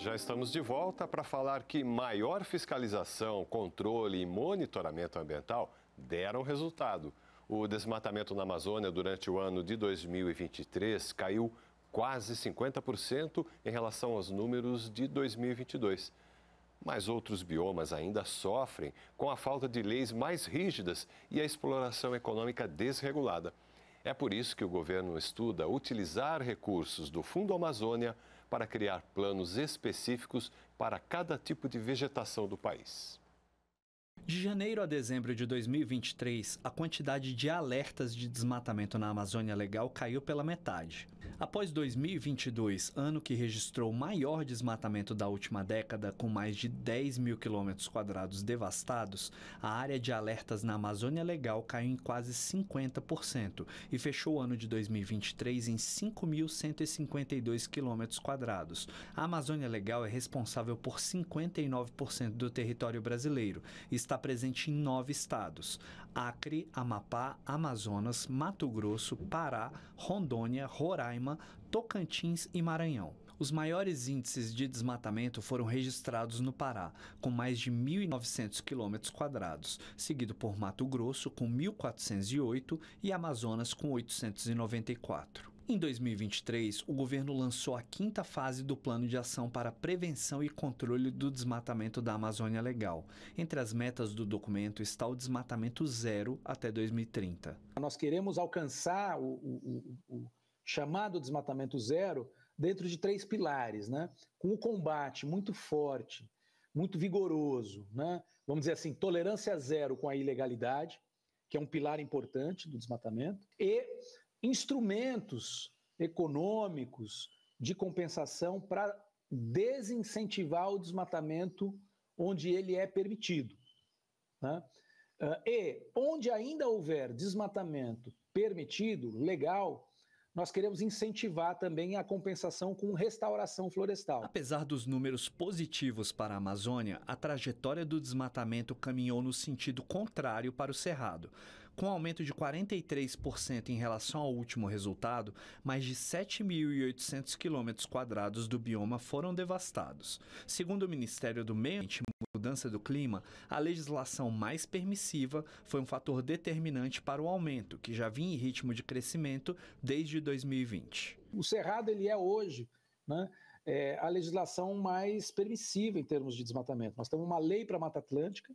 Já estamos de volta para falar que maior fiscalização, controle e monitoramento ambiental deram resultado. O desmatamento na Amazônia durante o ano de 2023 caiu quase 50% em relação aos números de 2022. Mas outros biomas ainda sofrem com a falta de leis mais rígidas e a exploração econômica desregulada. É por isso que o governo estuda utilizar recursos do Fundo Amazônia para criar planos específicos para cada tipo de vegetação do país. De janeiro a dezembro de 2023, a quantidade de alertas de desmatamento na Amazônia Legal caiu pela metade. Após 2022, ano que registrou o maior desmatamento da última década, com mais de 10 mil quilômetros quadrados devastados, a área de alertas na Amazônia Legal caiu em quase 50% e fechou o ano de 2023 em 5.152 quilômetros quadrados. A Amazônia Legal é responsável por 59% do território brasileiro e está presente em nove estados: Acre, Amapá, Amazonas, Mato Grosso, Pará, Rondônia, Roraima Roraima, Tocantins e Maranhão. Os maiores índices de desmatamento foram registrados no Pará, com mais de 1.900 km quadrados, seguido por Mato Grosso, com 1.408 e Amazonas, com 894. Em 2023, o governo lançou a quinta fase do Plano de Ação para Prevenção e Controle do Desmatamento da Amazônia Legal. Entre as metas do documento está o desmatamento zero até 2030. Nós queremos alcançar o, o, o chamado desmatamento zero dentro de três pilares, né? Com o combate muito forte, muito vigoroso, né? Vamos dizer assim, tolerância zero com a ilegalidade, que é um pilar importante do desmatamento, e instrumentos econômicos de compensação para desincentivar o desmatamento onde ele é permitido. Né? Ah, e onde ainda houver desmatamento permitido, legal, nós queremos incentivar também a compensação com restauração florestal. Apesar dos números positivos para a Amazônia, a trajetória do desmatamento caminhou no sentido contrário para o Cerrado com aumento de 43% em relação ao último resultado, mais de 7.800 km quadrados do bioma foram devastados. Segundo o Ministério do Meio Ambiente, mudança do clima, a legislação mais permissiva foi um fator determinante para o aumento, que já vinha em ritmo de crescimento desde 2020. O Cerrado ele é hoje né, é a legislação mais permissiva em termos de desmatamento. Nós temos uma lei para a Mata Atlântica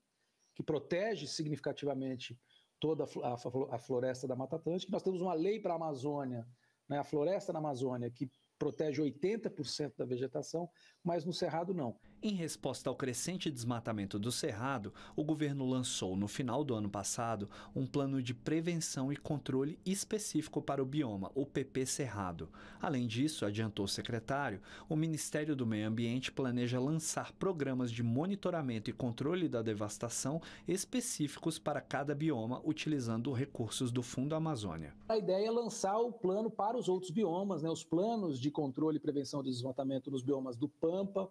que protege significativamente toda a floresta da Mata Atlântica. Nós temos uma lei para a Amazônia, né, a floresta na Amazônia, que protege 80% da vegetação, mas no Cerrado não. Em resposta ao crescente desmatamento do Cerrado, o governo lançou, no final do ano passado, um plano de prevenção e controle específico para o bioma, o PP Cerrado. Além disso, adiantou o secretário, o Ministério do Meio Ambiente planeja lançar programas de monitoramento e controle da devastação específicos para cada bioma, utilizando recursos do Fundo Amazônia. A ideia é lançar o plano para os outros biomas, né? os planos de controle e prevenção do desmatamento nos biomas do Pampa,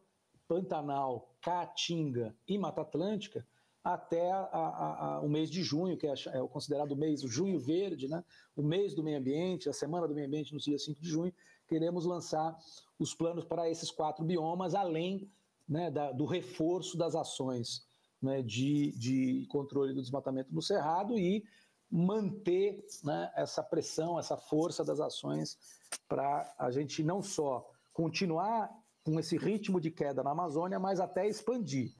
Pantanal, Caatinga e Mata Atlântica até a, a, a, o mês de junho, que é, é o considerado mês, o junho verde, né? o mês do meio ambiente, a semana do meio ambiente, no dia 5 de junho, queremos lançar os planos para esses quatro biomas, além né, da, do reforço das ações né, de, de controle do desmatamento no Cerrado e manter né, essa pressão, essa força das ações para a gente não só continuar com esse ritmo de queda na Amazônia, mas até expandir.